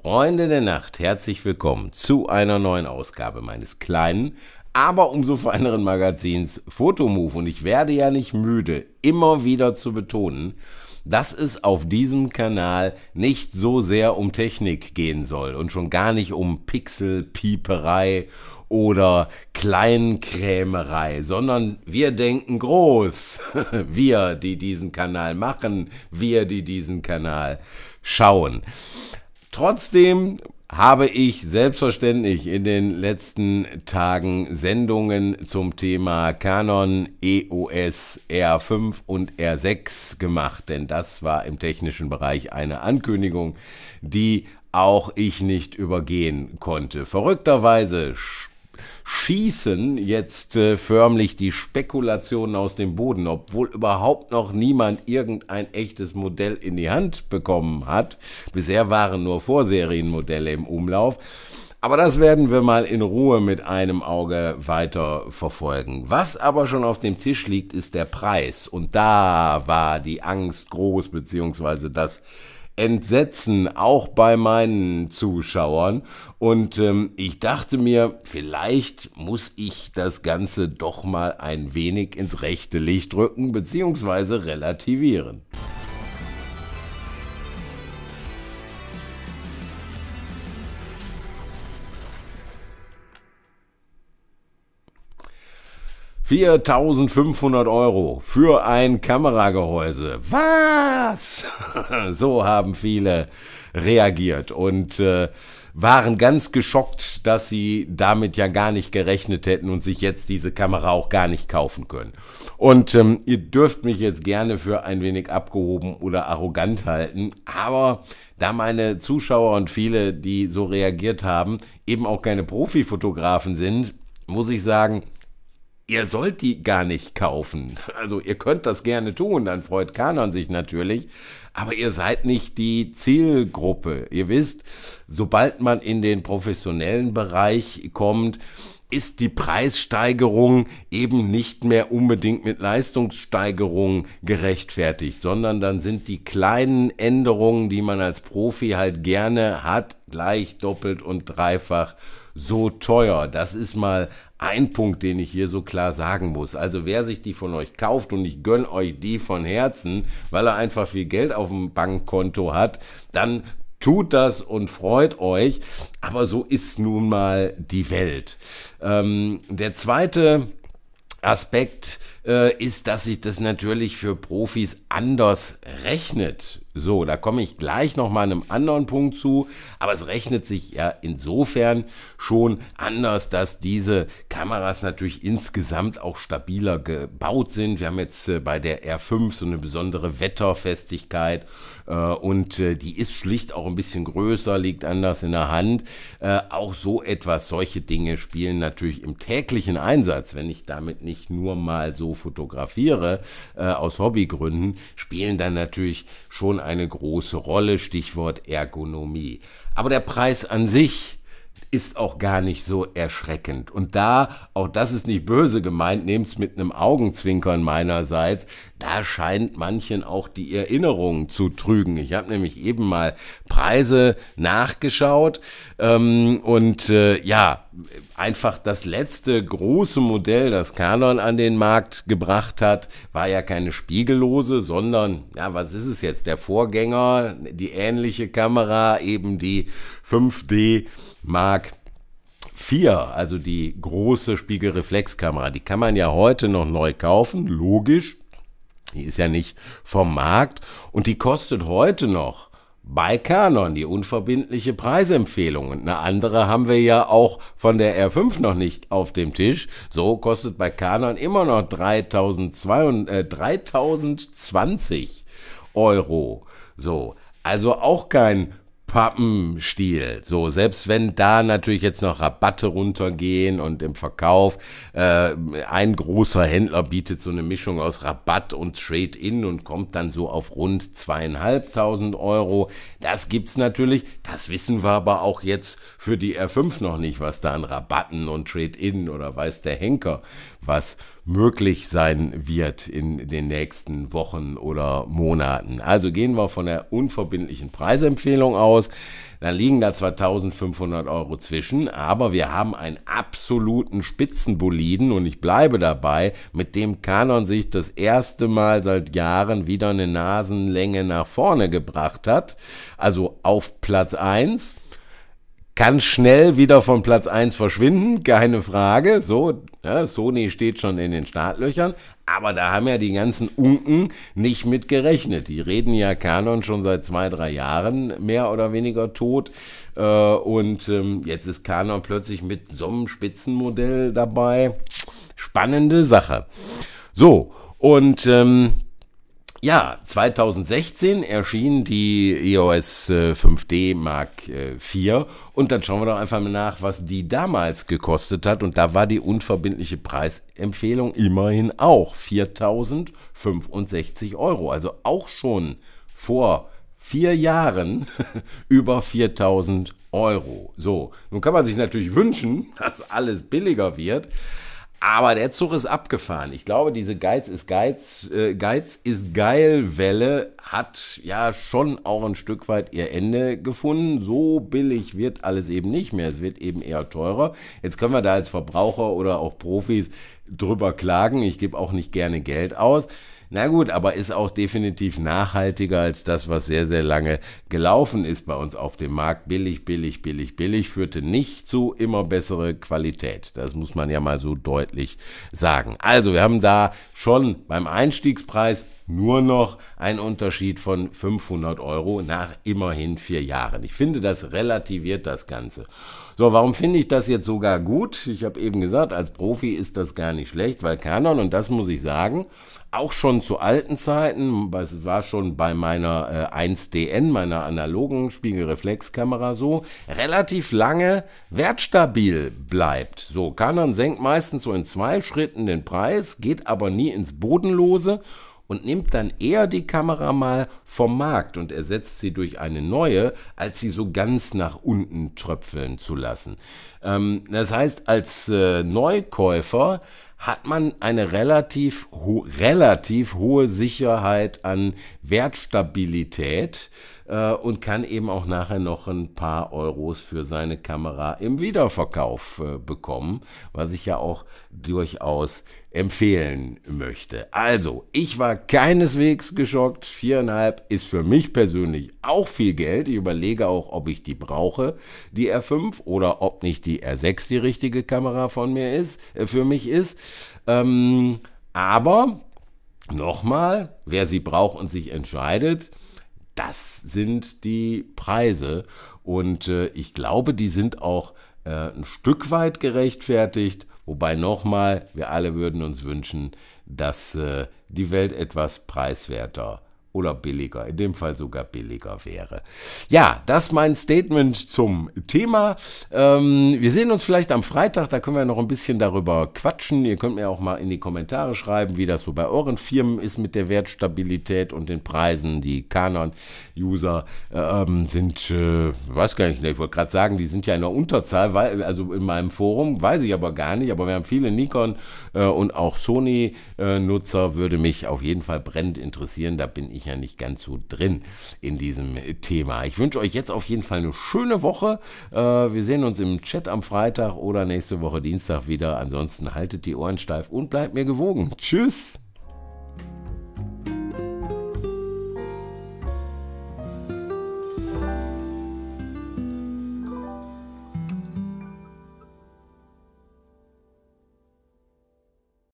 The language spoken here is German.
Freunde der Nacht, herzlich willkommen zu einer neuen Ausgabe meines kleinen, aber umso feineren Magazins Fotomove. Und ich werde ja nicht müde, immer wieder zu betonen, dass es auf diesem Kanal nicht so sehr um Technik gehen soll und schon gar nicht um Pixelpieperei oder Kleinkrämerei, sondern wir denken groß. wir, die diesen Kanal machen, wir, die diesen Kanal schauen. Trotzdem habe ich selbstverständlich in den letzten Tagen Sendungen zum Thema Canon EOS R5 und R6 gemacht, denn das war im technischen Bereich eine Ankündigung, die auch ich nicht übergehen konnte. Verrückterweise schießen jetzt äh, förmlich die Spekulationen aus dem Boden, obwohl überhaupt noch niemand irgendein echtes Modell in die Hand bekommen hat. Bisher waren nur Vorserienmodelle im Umlauf. Aber das werden wir mal in Ruhe mit einem Auge weiter verfolgen. Was aber schon auf dem Tisch liegt, ist der Preis. Und da war die Angst groß, beziehungsweise das Entsetzen, auch bei meinen Zuschauern. Und ähm, ich dachte mir, vielleicht muss ich das Ganze doch mal ein wenig ins rechte Licht rücken bzw. relativieren. 4500 Euro für ein Kameragehäuse. Was? so haben viele reagiert und äh, waren ganz geschockt, dass sie damit ja gar nicht gerechnet hätten und sich jetzt diese Kamera auch gar nicht kaufen können. Und ähm, ihr dürft mich jetzt gerne für ein wenig abgehoben oder arrogant halten, aber da meine Zuschauer und viele, die so reagiert haben, eben auch keine Profifotografen sind, muss ich sagen, ihr sollt die gar nicht kaufen. Also ihr könnt das gerne tun, dann freut Kanon sich natürlich, aber ihr seid nicht die Zielgruppe. Ihr wisst, sobald man in den professionellen Bereich kommt, ist die Preissteigerung eben nicht mehr unbedingt mit Leistungssteigerung gerechtfertigt, sondern dann sind die kleinen Änderungen, die man als Profi halt gerne hat, gleich doppelt und dreifach so teuer. Das ist mal ein Punkt, den ich hier so klar sagen muss. Also wer sich die von euch kauft und ich gönne euch die von Herzen, weil er einfach viel Geld auf dem Bankkonto hat, dann tut das und freut euch. Aber so ist nun mal die Welt. Ähm, der zweite Aspekt, äh, ist, dass sich das natürlich für Profis anders rechnet. So, da komme ich gleich noch mal einem anderen Punkt zu, aber es rechnet sich ja insofern schon anders, dass diese Kameras natürlich insgesamt auch stabiler gebaut sind. Wir haben jetzt äh, bei der R5 so eine besondere Wetterfestigkeit äh, und äh, die ist schlicht auch ein bisschen größer, liegt anders in der Hand. Äh, auch so etwas, solche Dinge spielen natürlich im täglichen Einsatz, wenn ich damit nicht nur mal so fotografiere, äh, aus Hobbygründen, spielen dann natürlich schon eine große Rolle. Stichwort Ergonomie. Aber der Preis an sich ist auch gar nicht so erschreckend. Und da, auch das ist nicht böse gemeint, nehmt es mit einem Augenzwinkern meinerseits, da scheint manchen auch die Erinnerungen zu trügen. Ich habe nämlich eben mal Preise nachgeschaut ähm, und äh, ja, einfach das letzte große Modell, das Canon an den Markt gebracht hat, war ja keine spiegellose, sondern, ja, was ist es jetzt? Der Vorgänger, die ähnliche Kamera, eben die 5D Mark IV, also die große Spiegelreflexkamera. Die kann man ja heute noch neu kaufen, logisch. Die ist ja nicht vom Markt und die kostet heute noch bei Canon die unverbindliche Preisempfehlung. Und eine andere haben wir ja auch von der R5 noch nicht auf dem Tisch. So kostet bei Canon immer noch 3022, äh, 3020 Euro. So, also auch kein Pappenstiel. So, selbst wenn da natürlich jetzt noch Rabatte runtergehen und im Verkauf äh, ein großer Händler bietet so eine Mischung aus Rabatt und Trade-In und kommt dann so auf rund zweieinhalbtausend Euro. Das gibt's natürlich. Das wissen wir aber auch jetzt für die R5 noch nicht, was da an Rabatten und Trade-In oder weiß der Henker was möglich sein wird in den nächsten Wochen oder Monaten. Also gehen wir von der unverbindlichen Preisempfehlung aus aus. Da liegen da zwar 1500 Euro zwischen, aber wir haben einen absoluten Spitzenboliden und ich bleibe dabei, mit dem Kanon sich das erste Mal seit Jahren wieder eine Nasenlänge nach vorne gebracht hat. Also auf Platz 1 kann schnell wieder von Platz 1 verschwinden, keine Frage. So, ja, ne, Sony steht schon in den Startlöchern, aber da haben ja die ganzen Unken nicht mit gerechnet. Die reden ja Kanon schon seit zwei, drei Jahren mehr oder weniger tot. Äh, und ähm, jetzt ist Kanon plötzlich mit so einem Spitzenmodell dabei. Spannende Sache. So, und ähm, ja, 2016 erschien die EOS 5D äh, Mark äh, IV und dann schauen wir doch einfach mal nach, was die damals gekostet hat und da war die unverbindliche Preisempfehlung immerhin auch 4065 Euro, also auch schon vor vier Jahren über 4000 Euro. So, nun kann man sich natürlich wünschen, dass alles billiger wird. Aber der Zug ist abgefahren. Ich glaube, diese Geiz ist Geiz, äh, Geiz ist geil Welle hat ja schon auch ein Stück weit ihr Ende gefunden. So billig wird alles eben nicht mehr. Es wird eben eher teurer. Jetzt können wir da als Verbraucher oder auch Profis drüber klagen. Ich gebe auch nicht gerne Geld aus. Na gut, aber ist auch definitiv nachhaltiger als das, was sehr, sehr lange gelaufen ist bei uns auf dem Markt. Billig, billig, billig, billig führte nicht zu immer bessere Qualität. Das muss man ja mal so deutlich sagen. Also, wir haben da schon beim Einstiegspreis nur noch ein Unterschied von 500 Euro nach immerhin vier Jahren. Ich finde, das relativiert das Ganze. So, warum finde ich das jetzt sogar gut? Ich habe eben gesagt, als Profi ist das gar nicht schlecht, weil Canon, und das muss ich sagen, auch schon zu alten Zeiten, das war schon bei meiner äh, 1DN, meiner analogen Spiegelreflexkamera so, relativ lange wertstabil bleibt. So, Canon senkt meistens so in zwei Schritten den Preis, geht aber nie ins Bodenlose und nimmt dann eher die Kamera mal vom Markt und ersetzt sie durch eine neue, als sie so ganz nach unten tröpfeln zu lassen. Ähm, das heißt, als äh, Neukäufer hat man eine relativ, ho relativ hohe Sicherheit an Wertstabilität äh, und kann eben auch nachher noch ein paar Euros für seine Kamera im Wiederverkauf äh, bekommen, was ich ja auch durchaus empfehlen möchte. Also, ich war keineswegs geschockt. Viereinhalb ist für mich persönlich auch viel Geld. Ich überlege auch, ob ich die brauche, die R5, oder ob nicht die R6 die richtige Kamera von mir ist, äh, für mich ist. Ähm, aber nochmal, wer sie braucht und sich entscheidet, das sind die Preise. Und äh, ich glaube, die sind auch äh, ein Stück weit gerechtfertigt. Wobei nochmal, wir alle würden uns wünschen, dass äh, die Welt etwas preiswerter oder billiger, in dem Fall sogar billiger wäre. Ja, das mein Statement zum Thema. Ähm, wir sehen uns vielleicht am Freitag, da können wir noch ein bisschen darüber quatschen. Ihr könnt mir auch mal in die Kommentare schreiben, wie das so bei euren Firmen ist mit der Wertstabilität und den Preisen. Die Canon-User ähm, sind, äh, weiß gar nicht, ich wollte gerade sagen, die sind ja in der Unterzahl, weil, also in meinem Forum, weiß ich aber gar nicht, aber wir haben viele Nikon äh, und auch Sony-Nutzer, äh, würde mich auf jeden Fall brennend interessieren, da bin ich ich ja nicht ganz so drin in diesem Thema. Ich wünsche euch jetzt auf jeden Fall eine schöne Woche. Äh, wir sehen uns im Chat am Freitag oder nächste Woche Dienstag wieder. Ansonsten haltet die Ohren steif und bleibt mir gewogen. Tschüss!